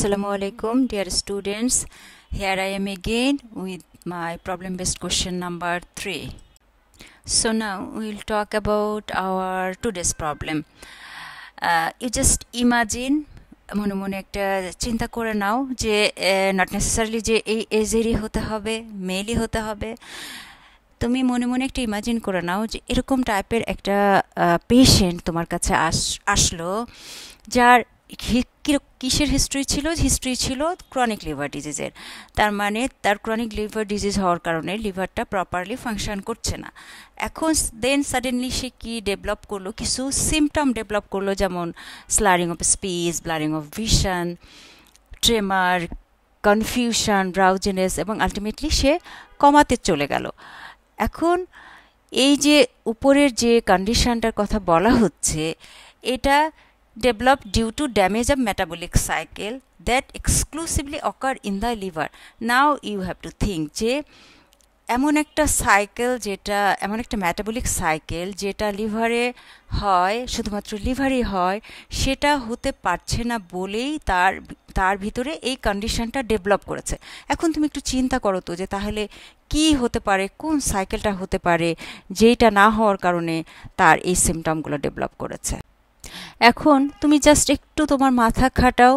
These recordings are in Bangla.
Assalamu alaikum dear students here I am again with my problem based question number 3 so now we will talk about our today's problem uh, you just imagine মনে মনে একটা চিন্তা করে নাও যে নট নেসেসারিলি যে এই এজেরই হতে হবে মেলই হতে হবে তুমি মনে মনে একটা ইমাজিন করে নাও যে এরকম টাইপের একটা পেশেন্ট তোমার কাছে আস আসলো যার কিসের হিস্ট্রি ছিল হিস্ট্রি ছিল ক্রনিক লিভার ডিজিজের তার মানে তার ক্রনিক লিভার ডিজিজ হওয়ার কারণে লিভারটা প্রপারলি ফাংশন করছে না এখন দেন সাডেনলি সে কী ডেভেলপ করলো কিছু সিমটম ডেভেলপ করলো যেমন slurring of speech blurring of vision tremor confusion drowsiness এবং আলটিমেটলি সে কমাতে চলে গেল এখন এই যে উপরের যে কন্ডিশনটার কথা বলা হচ্ছে এটা develop due to damage of metabolic cycle that exclusively occur in the liver now you have to think যে এমন একটা সাইকেল যেটা এমন একটা ম্যাটাবলিক সাইকেল যেটা লিভারে হয় শুধুমাত্র লিভারই হয় সেটা হতে পারছে না বলেই তার তার ভিতরে এই কন্ডিশনটা ডেভেলপ করেছে এখন তুমি একটু চিন্তা করো তো যে তাহলে কি হতে পারে কোন সাইকেলটা হতে পারে যেটা না হওয়ার কারণে তার এই সিমটমগুলো ডেভেলপ করেছে এখন তুমি জাস্ট একটু তোমার মাথা খাটাও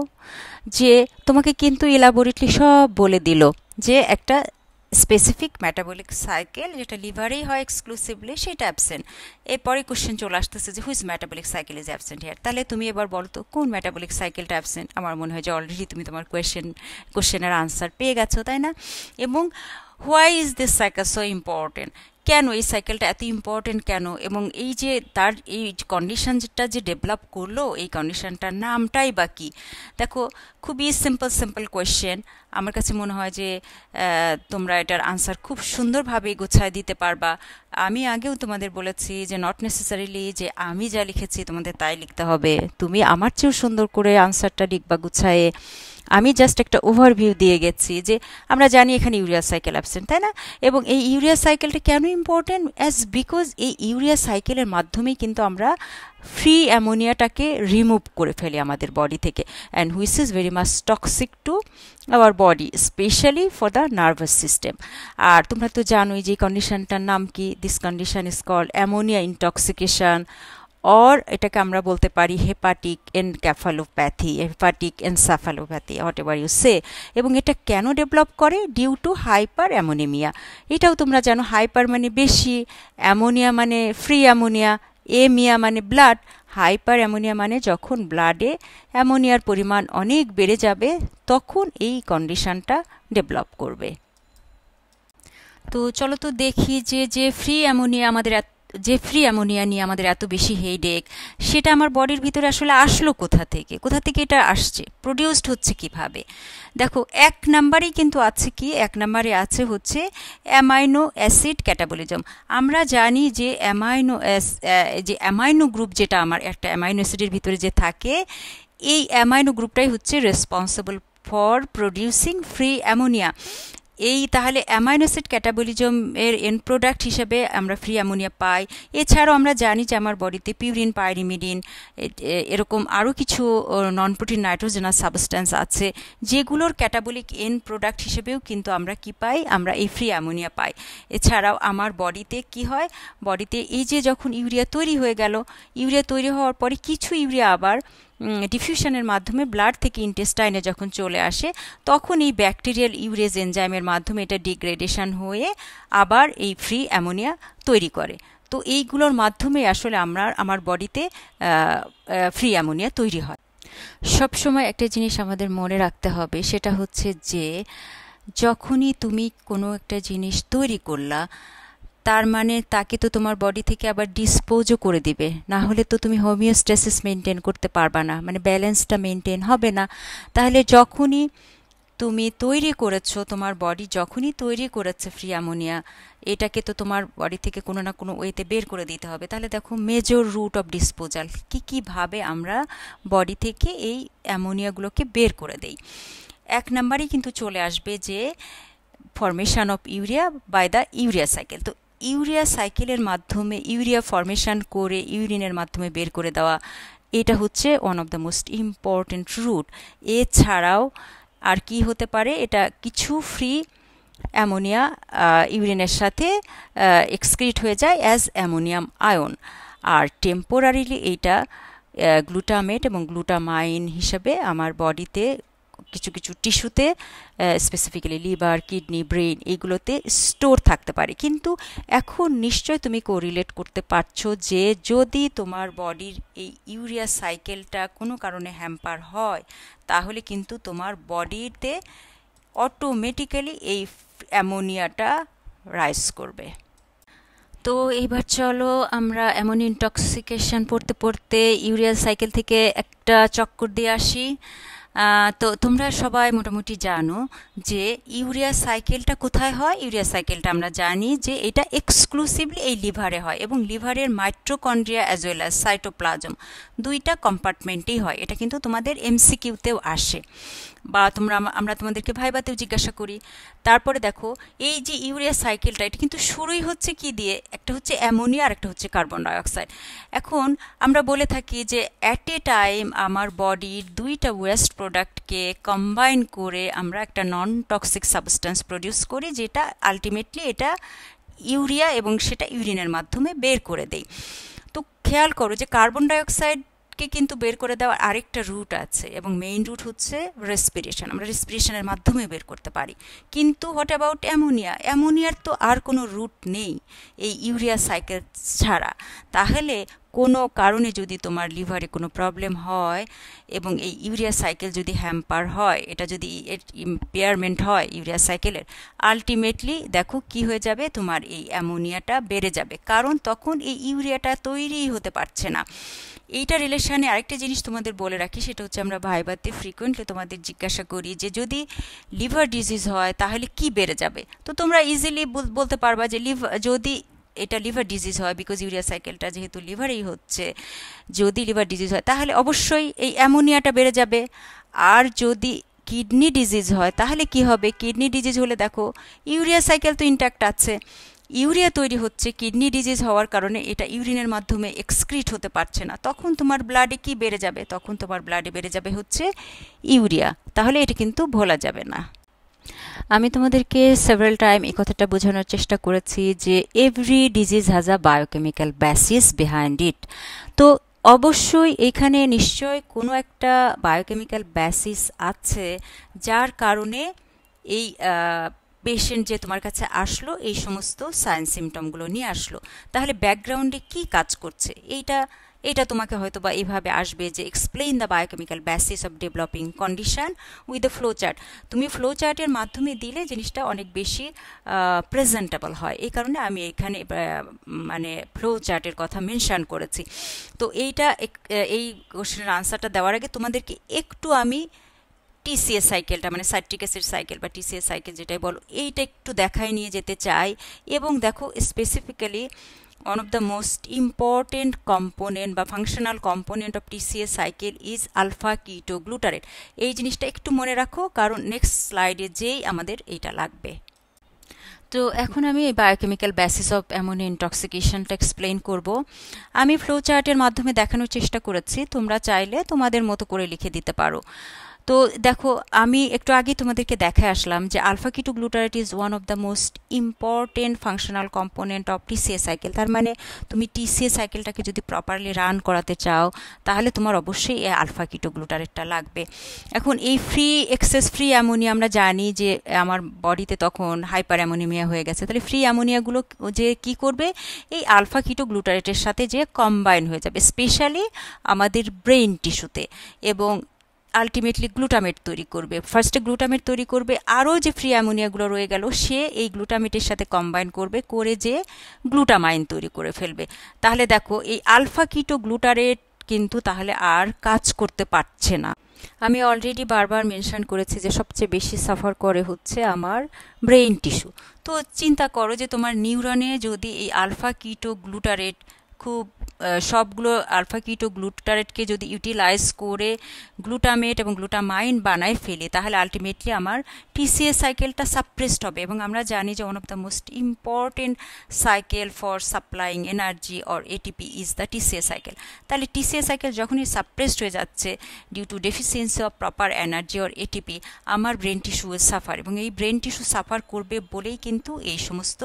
যে তোমাকে কিন্তু ইলাবোরেটলি সব বলে দিল যে একটা স্পেসিফিক ম্যাটাবলিক সাইকেল যেটা লিভারেই হয় এক্সক্লুসিভলি সেটা অ্যাবসেন্ট এরপরে কোশ্চেন চলে আসতেছে যে which metabolic cycle is absent here তাহলে তুমি এবার বলো তো কোন ম্যাটাবলিক সাইকেলটা অ্যাবসেন্ট আমার মনে হয় যে অলরেডি তুমি তোমার কোয়েশ্চেন কোশ্চেনের আনসার পেয়ে গেছো তাই না এবং why is this cycle so important কেন এই সাইকেলটা এত ইম্পর্টেন্ট কেন এবং এই যে তার এই কন্ডিশনটা যে ডেভেলপ করলো এই কন্ডিশনটার নামটাই বা কী দেখো খুবই সিম্পল সিম্পল কোয়েশ্চেন আমার কাছে মনে হয় যে তোমরা এটার আনসার খুব সুন্দরভাবে গুছায় দিতে পারবা আমি আগেও তোমাদের বলেছি যে নট নেসেসারিলি যে আমি যা লিখেছি তোমাদের তাই লিখতে হবে তুমি আমার চেয়েও সুন্দর করে আনসারটা লিখবা গুছায়ে আমি জাস্ট একটা ওভারভিউ দিয়ে গেছি যে আমরা জানি এখানে ইউরিয়া সাইকেল অ্যাবসেন্ট তাই না এবং এই ইউরিয়া সাইকেলটা কেন ইম্পর্টেন্ট অ্যাজ বিকজ এই ইউরিয়া সাইকেলের মাধ্যমেই কিন্তু আমরা ফ্রি অ্যামোনিয়াটাকে রিমুভ করে ফেলে আমাদের বডি থেকে and which is very much toxic to our body specially for the nervous system আর তোমরা তো জানোই যে কন্ডিশনটার নাম কি this condition is call ammonia intoxication or এটাকে আমরা বলতে পারি hepatic encephalopathy hepatic encephalopathy whatever you say এবং এটা কেন ডেভেলপ করে ডিউ টু হাইপার অ্যামোনিমিয়া এটাও তোমরা জানো হাইপার মানে বেশি অ্যামোনিয়া মানে ফ্রি অ্যামোনিয়া এমিয়া মানে ব্লাড হাইপার অ্যামোনিয়া মানে যখন ব্লাডে অ্যামোনিয়ার পরিমাণ অনেক বেড়ে যাবে তখন এই কন্ডিশনটা ডেভেলপ করবে তো চলো তো দেখি যে যে ফ্রি অ্যামোনিয়া আমাদের এত যে ফ্রি অ্যামোনিয়া নিয়ে আমাদের এত বেশি হেডেক সেটা আমার বডির ভিতরে আসলে আসলো কোথা থেকে কোথা থেকে এটা আসছে প্রডিউসড হচ্ছে কিভাবে দেখো এক নাম্বারেই কিন্তু আছে কি এক নাম্বারে আছে হচ্ছে অ্যামাইনো অ্যাসিড ক্যাটাবলিজম আমরা জানি যে অ্যামাইনো যে অ্যামাইনো গ্রুপ যেটা আমার একটা অ্যামাইনো অ্যাসিডের ভিতরে যে থাকে এই অ্যামাইনো গ্রুপটাই হচ্ছে responsible for producing free ammonia এই তাহলে অ্যামাইনোসিড ক্যাটাবলিজমের এন প্রোডাক্ট হিসেবে আমরা ফ্রি অ্যামোনিয়া পাই এছাড়াও আমরা জানি যে আমার বডিতে পিউরিন পাইরিমিডিন এরকম আরও কিছু নন প্রোটিন নাইট্রোজেনাস সাবস্ট্যান্স আছে যেগুলোর ক্যাটাবলিক এন প্রোডাক্ট হিসেবেও কিন্তু আমরা কি পাই আমরা এই ফ্রি অ্যামোনিয়া পাই এছাড়াও আমার বডিতে কি হয় বডিতে এই যে যখন ইউরিয়া তৈরি হয়ে গেল ইউরিয়া তৈরি হওয়ার পরে কিছু ইউরিয়া আবার ডিফিউশনের মাধ্যমে ব্লাড থেকে ইন্টেস্টাইনে যখন চলে আসে তখন এই ব্যাকটেরিয়াল ইউরেজ এনজাইমের মাধ্যমে এটা ডিগ্রেডেশন হয়ে আবার এই ফ্রি অ্যামোনিয়া তৈরি করে তো এইগুলোর মাধ্যমে আসলে আমরা আমার বডিতে ফ্রি অ্যামোনিয়া তৈরি হয় সবসময় একটা জিনিস আমাদের মনে রাখতে হবে সেটা হচ্ছে যে যখনই তুমি কোনো একটা জিনিস তৈরি করলা তার মানে তাকে তো তোমার বডি থেকে আবার ডিসপোজও করে দিবে না হলে তো তুমি হোমিওস্ট্যাসিস মেনটেন করতে পারবা না মানে ব্যালেন্সটা মেনটেন হবে না তাহলে যখনই তুমি তৈরি করেছো তোমার বডি যখনই তৈরি করেছে ফ্রি অ্যামোনিয়া এটাকে তো তোমার বডি থেকে কোনো না কোনো ওয়েতে বের করে দিতে হবে তাহলে দেখো মেজর রুট অফ ডিসপোজাল কী কীভাবে আমরা বডি থেকে এই অ্যামোনিয়াগুলোকে বের করে দেই এক নাম্বারেই কিন্তু চলে আসবে যে formation of urea by the urea cycle তো ইউরিয়া সাইকেলের মাধ্যমে ইউরিয়া ফর্মেশন করে ইউরিনের মাধ্যমে বের করে দেওয়া এটা হচ্ছে one of the most important route এছাড়াও আর কি হতে পারে এটা কিছু ফ্রি অ্যামোনিয়া ইউরিনের সাথে এক্সক্রিট হয়ে যায় অ্যাজ অ্যামোনিয়াম আয়ন আর টেম্পোরারিলি এইটা গ্লুটামেট এবং গ্লুটামাইন হিসেবে আমার বডিতে কিছু কিছু টিস্যুতে স্পেসিফিক্যালি লিভার কিডনি ব্রেন এগুলোতে স্টোর থাকতে পারে কিন্তু এখন নিশ্চয় তুমি কোরিলেট করতে পারছো যে যদি তোমার বডির এই ইউরিয়া সাইকেলটা কোনো কারণে হ্যাম্পার হয় তাহলে কিন্তু তোমার বডিতে অটোমেটিক্যালি এই অ্যামোনিয়াটা রাইজ করবে তো এইবার চলো আমরা এমন ইনটক্সিকেশন পড়তে পড়তে ইউরিয়া সাইকেল থেকে একটা চক্কর দিয়ে আসি তো তোমরা সবাই মোটামুটি জানো যে ইউরিয়া সাইকেলটা কোথায় হয় ইউরিয়া সাইকেলটা আমরা জানি যে এটা এক্সক্লুসিভলি এই লিভারে হয় এবং লিভারের mitochondria as well as cytoplasm দুইটা কম্পার্টমেন্টেই হয় এটা কিন্তু তোমাদের এমসিকিউতেও আসে বা তোমরা আমরা তোমাদেরকে ভাইবাতেও জিজ্ঞাসা করি তারপরে দেখো এই যে ইউরিয়া সাইকেলটা এটা কিন্তু শুরুই হচ্ছে কি দিয়ে একটা হচ্ছে অ্যামোনিয়া আর একটা হচ্ছে কার্বন ডাইঅক্সাইড এখন আমরা বলে থাকি যে অ্যাট এ টাইম আমার বডির দুইটা ওয়েস্ট প্রোডাক্টকে কম্বাইন করে আমরা একটা নন টক্সিক সাবস্টেন্স প্রডিউস করি যেটা আলটিমেটলি এটা ইউরিয়া এবং সেটা ইউরিনের মাধ্যমে বের করে দেয় তো খেয়াল করো যে কার্বন ডাইঅক্সাইড রুটকে কিন্তু বের করে দেওয়ার আরেকটা রুট আছে এবং মেইন রুট হচ্ছে রেসপিরেশন আমরা রেসপিরেশনের মাধ্যমে বের করতে পারি কিন্তু হোয়াট অ্যাবাউট অ্যামোনিয়া অ্যামোনিয়ার তো আর কোনো রুট নেই এই ইউরিয়া সাইকেল ছাড়া তাহলে কোনো কারণে যদি তোমার লিভারে কোনো প্রবলেম হয় এবং এই ইউরিয়া সাইকেল যদি হ্যাম্পার হয় এটা যদি ইম্পেয়ারমেন্ট হয় ইউরিয়া সাইকেলের আলটিমেটলি দেখো কি হয়ে যাবে তোমার এই অ্যামোনিয়াটা বেড়ে যাবে কারণ তখন এই ইউরিয়াটা তৈরিই হতে পারছে না এইটা রিলেশানে আরেকটা জিনিস তোমাদের বলে রাখি সেটা হচ্ছে আমরা ভাইবাতে ফ্রিকোয়েন্টলি তোমাদের জিজ্ঞাসা করি যে যদি লিভার ডিজিজ হয় তাহলে কি বেড়ে যাবে তো তোমরা ইজিলি বলতে পারবা যে লিভার যদি এটা লিভার ডিজিজ হয় বিকজ ইউরিয়া সাইকেলটা যেহেতু লিভারেই হচ্ছে যদি লিভার ডিজিজ হয় তাহলে অবশ্যই এই অ্যামোনিয়াটা বেড়ে যাবে আর যদি কিডনি ডিজিজ হয় তাহলে কি হবে কিডনি ডিজিজ হলে দেখো ইউরিয়া সাইকেল তো ইন্ট্যাক্ট আছে ইউরিয়া তৈরি হচ্ছে কিডনি ডিজিজ হওয়ার কারণে এটা ইউরিনের মাধ্যমে এক্সক্রিট হতে পারছে না তখন তোমার ব্লাডে কি বেড়ে যাবে তখন তোমার ব্লাডে বেড়ে যাবে হচ্ছে ইউরিয়া তাহলে এটা কিন্তু ভোলা যাবে না আমি তোমাদেরকে সেভারেল টাইম এই কথাটা বোঝানোর চেষ্টা করেছি যে every disease has a biochemical basis behind it তো অবশ্যই এখানে নিশ্চয় কোনো একটা বায়োকেমিক্যাল বেসিস আছে যার কারণে এই পেশেন্ট যে তোমার কাছে আসলো এই সমস্ত সাইন সিমটমগুলো নিয়ে আসলো তাহলে ব্যাকগ্রাউন্ডে কি কাজ করছে এইটা এটা তোমাকে হয়তো বা এভাবে আসবে যে explain the biochemical basis of developing condition with the flow chart তুমি ফ্লো চার্টের মাধ্যমে দিলে জিনিসটা অনেক বেশি প্রেজেন্টেবল হয় এই কারণে আমি এখানে মানে ফ্লো চার্টের কথা মেনশান করেছি তো এইটা এই কোশ্চেনের আনসারটা দেওয়ার আগে তোমাদেরকে একটু আমি টিসিএস সাইকেলটা মানে সাইট্রিক অ্যাসিড সাইকেল বা টিসিএস সাইকেল যেটাই বলো এইটা একটু দেখায় নিয়ে যেতে চাই এবং দেখো specifically one of the most important component বা functional component of TCS cycle is alpha keto ketoglutarate এই জিনিসটা একটু মনে রাখো কারণ নেক্সট স্লাইডে যেই আমাদের এটা লাগবে তো এখন আমি এই বায়োকেমিক্যাল বেসিস অফ এমন ইনটক্সিকেশনটা এক্সপ্লেন করব আমি ফ্লো চার্টের মাধ্যমে দেখানোর চেষ্টা করেছি তোমরা চাইলে তোমাদের মতো করে লিখে দিতে পারো তো দেখো আমি একটু আগে তোমাদেরকে দেখে আসলাম যে alpha keto glutarate is one of the most important functional component of TCA cycle তার মানে তুমি টিসিএ সাইকেলটাকে যদি প্রপারলি রান করাতে চাও তাহলে তোমার অবশ্যই এই আলফা কিটো গ্লুটারেটটা লাগবে এখন এই ফ্রি এক্সেস ফ্রি অ্যামোনিয়া আমরা জানি যে আমার বডিতে তখন হাইপার অ্যামোনিমিয়া হয়ে গেছে তাহলে ফ্রি অ্যামোনিয়াগুলো যে কি করবে এই আলফা কিটো গ্লুটারেটের সাথে যে কম্বাইন হয়ে যাবে স্পেশালি আমাদের ব্রেন টিস্যুতে এবং আলটিমেটলি গ্লুটামেট তৈরি করবে ফার্স্টে গ্লুটামেট তৈরি করবে আরও যে ফ্রি অ্যামোনিয়াগুলো রয়ে গেল সে এই গ্লুটামেটের সাথে কম্বাইন করবে করে যে গ্লুটামাইন তৈরি করে ফেলবে তাহলে দেখো এই আলফা কিটো গ্লুটারেট কিন্তু তাহলে আর কাজ করতে পারছে না আমি অলরেডি বারবার মেনশন করেছি যে সবচেয়ে বেশি সাফার করে হচ্ছে আমার ব্রেইন টিস্যু তো চিন্তা করো যে তোমার নিউরনে যদি এই আলফা কিটো গ্লুটারেট খুব সবগুলো আলফা কিটো গ্লুটারেটকে যদি ইউটিলাইজ করে গ্লুটামেট এবং গ্লুটামাইন বানায় ফেলে তাহলে আলটিমেটলি আমার টিসিএ সাইকেলটা সাপ্রেসড হবে এবং আমরা জানি যে one of the most important cycle for supplying energy or ATP is the TCA cycle তাহলে টিসিএ সাইকেল যখনই সাপ্রেসড হয়ে যাচ্ছে due to deficiency of proper energy or ATP আমার ব্রেন টিস্যু সাফার এবং এই ব্রেন টিস্যু সাফার করবে বলেই কিন্তু এই সমস্ত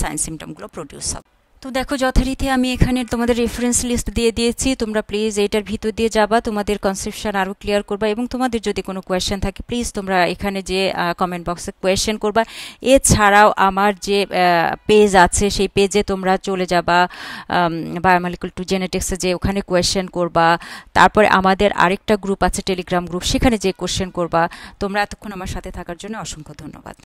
সাইন সিমটমগুলো প্রডিউস হবে তো দেখো যথারীতি আমি এখানে তোমাদের রেফারেন্স লিস্ট দিয়ে দিয়েছি তোমরা প্লিজ এটার ভিতর দিয়ে যাবা তোমাদের কনসেপশন আরও ক্লিয়ার করবা এবং তোমাদের যদি কোনো কোয়েশ্চেন থাকে প্লিজ তোমরা এখানে যে কমেন্ট বক্সে কোয়েশ্চেন করবা এছাড়াও আমার যে পেজ আছে সেই পেজে তোমরা চলে যাবা বায়োমালিকুল টু জেনেটিক্সে যে ওখানে কোয়েশ্চেন করবা তারপরে আমাদের আরেকটা গ্রুপ আছে টেলিগ্রাম গ্রুপ সেখানে যে কোয়েশ্চেন করবা তোমরা এতক্ষণ আমার সাথে থাকার জন্য অসংখ্য ধন্যবাদ